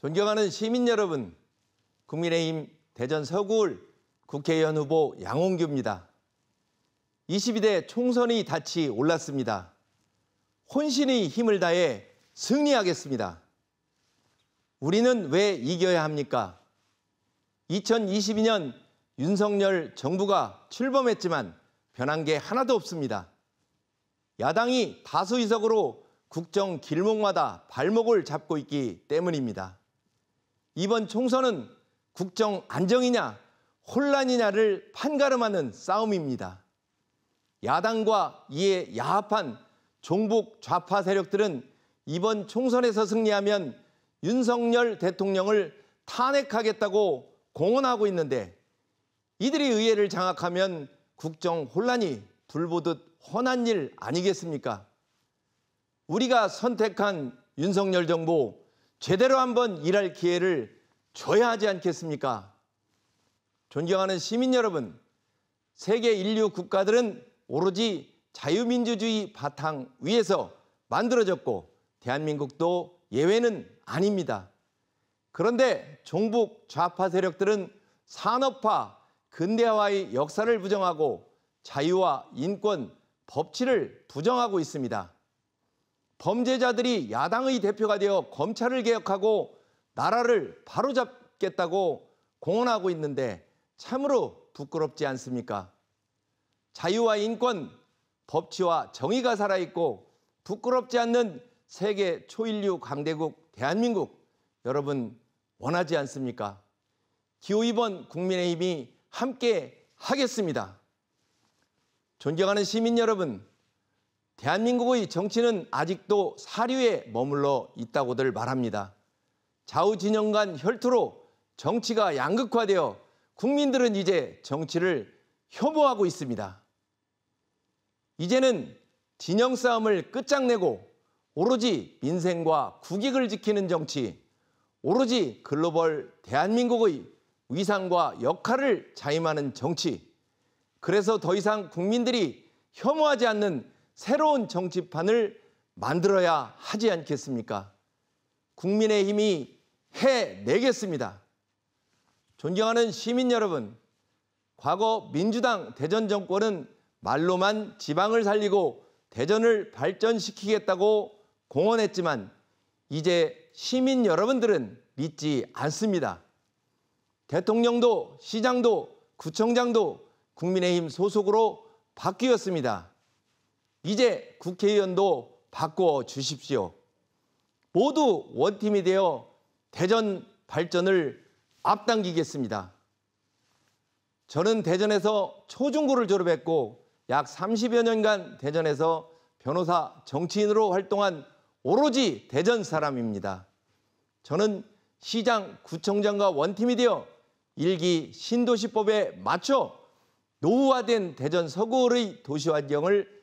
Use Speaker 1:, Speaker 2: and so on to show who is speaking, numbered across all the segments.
Speaker 1: 존경하는 시민 여러분, 국민의힘 대전 서구울 국회의원 후보 양홍규입니다. 22대 총선이 닻이 올랐습니다. 혼신의 힘을 다해 승리하겠습니다. 우리는 왜 이겨야 합니까? 2022년 윤석열 정부가 출범했지만 변한 게 하나도 없습니다. 야당이 다수 의석으로 국정 길목마다 발목을 잡고 있기 때문입니다. 이번 총선은 국정 안정이냐 혼란이냐를 판가름하는 싸움입니다. 야당과 이에 야합한 종북 좌파 세력들은 이번 총선에서 승리하면 윤석열 대통령을 탄핵하겠다고 공언하고 있는데 이들이 의회를 장악하면 국정 혼란이 불보듯 훤한 일 아니겠습니까? 우리가 선택한 윤석열 정부 제대로 한번 일할 기회를 줘야 하지 않겠습니까? 존경하는 시민 여러분, 세계 인류 국가들은 오로지 자유민주주의 바탕 위에서 만들어졌고 대한민국도 예외는 아닙니다. 그런데 종북 좌파 세력들은 산업화, 근대화의 역사를 부정하고 자유와 인권, 법치를 부정하고 있습니다. 범죄자들이 야당의 대표가 되어 검찰을 개혁하고 나라를 바로잡겠다고 공언하고 있는데 참으로 부끄럽지 않습니까? 자유와 인권, 법치와 정의가 살아있고 부끄럽지 않는 세계 초인류 강대국 대한민국 여러분 원하지 않습니까? 기호 2번 국민의힘이 함께 하겠습니다. 존경하는 시민 여러분, 대한민국의 정치는 아직도 사류에 머물러 있다고들 말합니다. 좌우 진영 간 혈투로 정치가 양극화되어 국민들은 이제 정치를 혐오하고 있습니다. 이제는 진영 싸움을 끝장내고 오로지 민생과 국익을 지키는 정치, 오로지 글로벌 대한민국의 위상과 역할을 자임하는 정치. 그래서 더 이상 국민들이 혐오하지 않는 새로운 정치판을 만들어야 하지 않겠습니까? 국민의힘이 해내겠습니다. 존경하는 시민 여러분, 과거 민주당 대전 정권은 말로만 지방을 살리고 대전을 발전시키겠다고 공언했지만 이제 시민 여러분들은 믿지 않습니다. 대통령도 시장도 구청장도 국민의힘 소속으로 바뀌었습니다. 이제 국회의원도 바꿔 주십시오. 모두 원팀이 되어 대전 발전을 앞당기겠습니다. 저는 대전에서 초중고를 졸업했고 약 30여 년간 대전에서 변호사 정치인으로 활동한 오로지 대전 사람입니다. 저는 시장 구청장과 원팀이 되어 일기 신도시법에 맞춰 노후화된 대전 서구의 도시환경을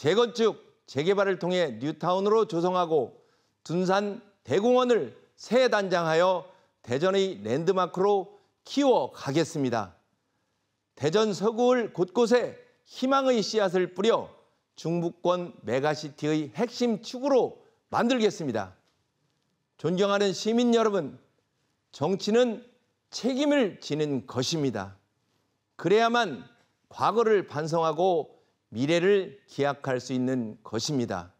Speaker 1: 재건축, 재개발을 통해 뉴타운으로 조성하고 둔산 대공원을 새 단장하여 대전의 랜드마크로 키워가겠습니다. 대전 서구울 곳곳에 희망의 씨앗을 뿌려 중부권 메가시티의 핵심 축으로 만들겠습니다. 존경하는 시민 여러분, 정치는 책임을 지는 것입니다. 그래야만 과거를 반성하고 미래를 기약할 수 있는 것입니다.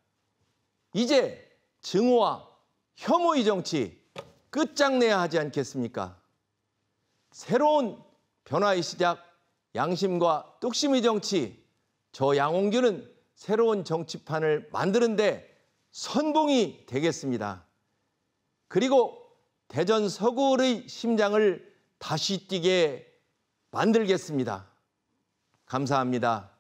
Speaker 1: 이제 증오와 혐오의 정치 끝장내야 하지 않겠습니까? 새로운 변화의 시작, 양심과 뚝심의 정치, 저 양홍규는 새로운 정치판을 만드는데 선봉이 되겠습니다. 그리고 대전 서구의 심장을 다시 뛰게 만들겠습니다. 감사합니다.